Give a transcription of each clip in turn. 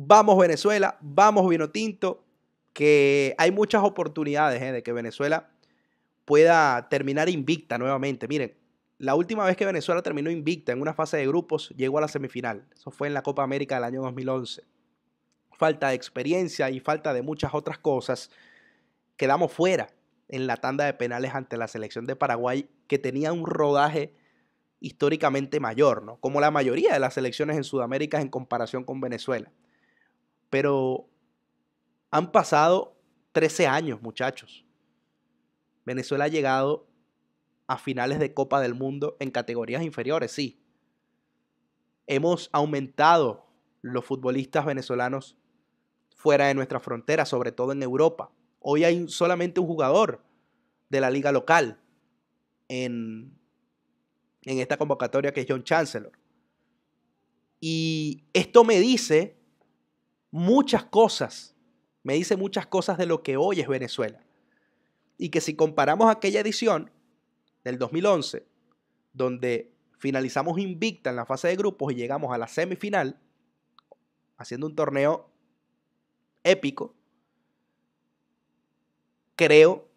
Vamos Venezuela, vamos Vino Tinto, que hay muchas oportunidades eh, de que Venezuela pueda terminar invicta nuevamente. Miren, la última vez que Venezuela terminó invicta en una fase de grupos llegó a la semifinal. Eso fue en la Copa América del año 2011. Falta de experiencia y falta de muchas otras cosas. Quedamos fuera en la tanda de penales ante la selección de Paraguay que tenía un rodaje históricamente mayor, ¿no? Como la mayoría de las selecciones en Sudamérica en comparación con Venezuela. Pero han pasado 13 años, muchachos. Venezuela ha llegado a finales de Copa del Mundo en categorías inferiores, sí. Hemos aumentado los futbolistas venezolanos fuera de nuestra frontera, sobre todo en Europa. Hoy hay solamente un jugador de la liga local en, en esta convocatoria que es John Chancellor. Y esto me dice muchas cosas, me dice muchas cosas de lo que hoy es Venezuela. Y que si comparamos aquella edición del 2011, donde finalizamos invicta en la fase de grupos y llegamos a la semifinal, haciendo un torneo épico, creo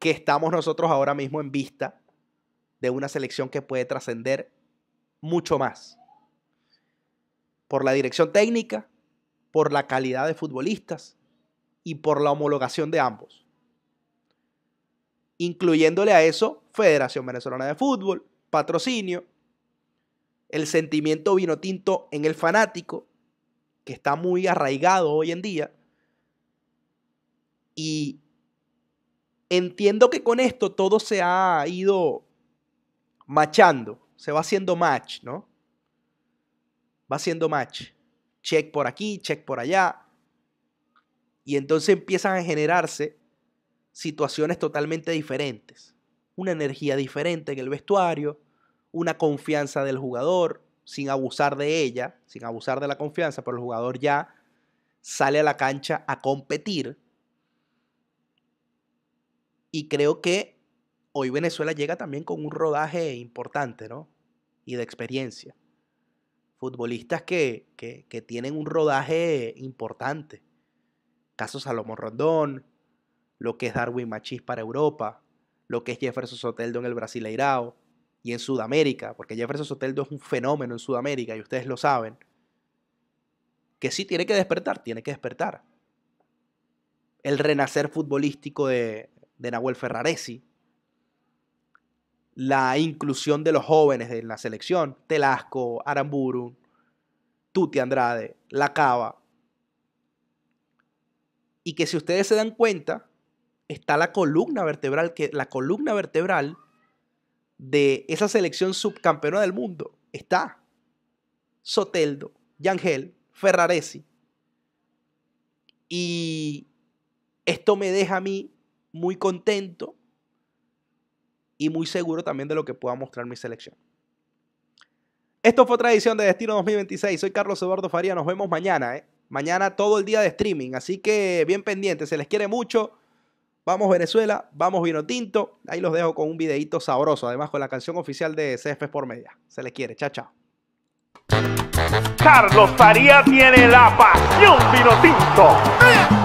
que estamos nosotros ahora mismo en vista de una selección que puede trascender mucho más. Por la dirección técnica, por la calidad de futbolistas y por la homologación de ambos. Incluyéndole a eso Federación Venezolana de Fútbol, patrocinio, el sentimiento vino tinto en el fanático, que está muy arraigado hoy en día. Y entiendo que con esto todo se ha ido machando, se va haciendo match, ¿no? Va haciendo match check por aquí, check por allá. Y entonces empiezan a generarse situaciones totalmente diferentes. Una energía diferente en el vestuario, una confianza del jugador, sin abusar de ella, sin abusar de la confianza, pero el jugador ya sale a la cancha a competir. Y creo que hoy Venezuela llega también con un rodaje importante, ¿no? Y de experiencia futbolistas que, tienen un rodaje importante. Caso Salomón Rondón, lo que es Darwin Machis para Europa, lo que es Jefferson Soteldo en el Brasileirao y en Sudamérica, porque Jefferson Soteldo es un fenómeno en Sudamérica y ustedes lo saben, que sí tiene que despertar, tiene que despertar. El renacer futbolístico de, de Nahuel Ferraresi, la inclusión de los jóvenes en la selección, Telasco, Aramburu, Tuti Andrade, La Cava. Y que si ustedes se dan cuenta, está la columna vertebral, que la columna vertebral de esa selección subcampeona del mundo está Soteldo, Yangel, Ferraresi. Y esto me deja a mí muy contento y muy seguro también de lo que pueda mostrar mi selección. Esto fue otra edición de Destino 2026. Soy Carlos Eduardo Faría. Nos vemos mañana. ¿eh? Mañana todo el día de streaming. Así que bien pendientes. Se les quiere mucho. Vamos Venezuela. Vamos Vino Tinto. Ahí los dejo con un videito sabroso. Además con la canción oficial de CF por Media. Se les quiere. Chao, chao. Carlos Faría tiene la pasión Vino Tinto.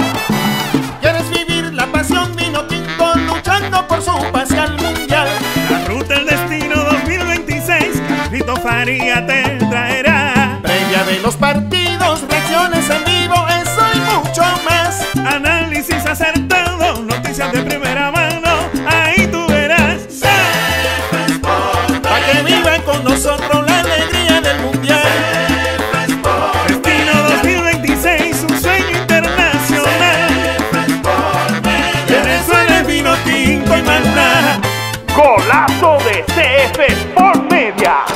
María te traerá. Previa de los partidos, reacciones en vivo, eso y mucho más. Análisis acertado, noticias de primera mano, ahí tú verás. Para que viva con nosotros la alegría del mundial. Destino 2026, un sueño internacional. Venezuela vino tinto y más Golazo de CF Sport Media.